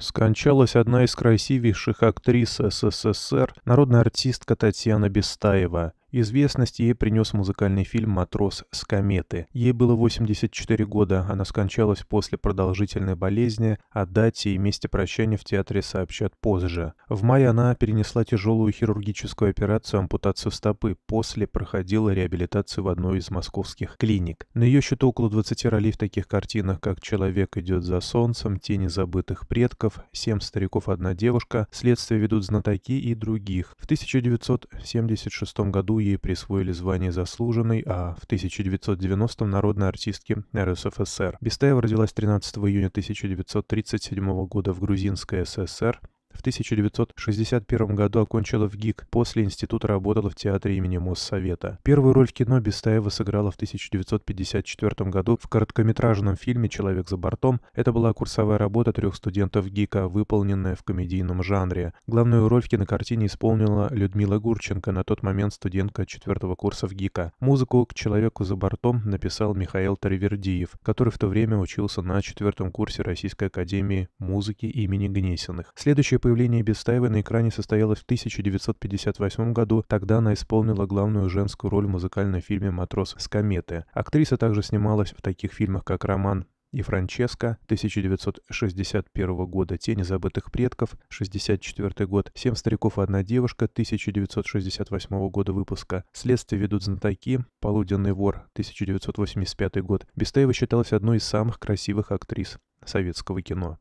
Скончалась одна из красивейших актрис СССР, народная артистка Татьяна Бестаева. Известность ей принес музыкальный фильм «Матрос с кометы». Ей было 84 года, она скончалась после продолжительной болезни, о а дате и месте прощания в театре сообщат позже. В мае она перенесла тяжелую хирургическую операцию ампутацию стопы, после проходила реабилитацию в одной из московских клиник. На ее счету около 20 ролей в таких картинах, как «Человек идет за солнцем», «Тени забытых предков», «Семь стариков, одна девушка», «Следствие ведут знатоки» и других. В 1976 году году ей присвоили звание заслуженной, а в 1990-м народной артистки РСФСР. Бестаева родилась 13 июня 1937 года в Грузинской ССР, в 1961 году окончила в ГИК, после института работала в театре имени Моссовета. Первую роль в кино Бестаева сыграла в 1954 году в короткометражном фильме «Человек за бортом». Это была курсовая работа трех студентов ГИКа, выполненная в комедийном жанре. Главную роль в кинокартине исполнила Людмила Гурченко, на тот момент студентка четвертого курса в ГИКа. Музыку к «Человеку за бортом» написал Михаил Таривердиев, который в то время учился на четвертом курсе Российской академии музыки имени Гнесиных. Следующее появление Бестаевой на экране состоялось в 1958 году. Тогда она исполнила главную женскую роль в музыкальном фильме «Матрос с кометы». Актриса также снималась в таких фильмах, как «Роман и Франческо 1961 года «Тени забытых предков», 1964 год «Семь стариков и одна девушка» 1968 года выпуска, «Следствие ведут знатоки», «Полуденный вор» 1985 год, Бестаева считалась одной из самых красивых актрис советского кино.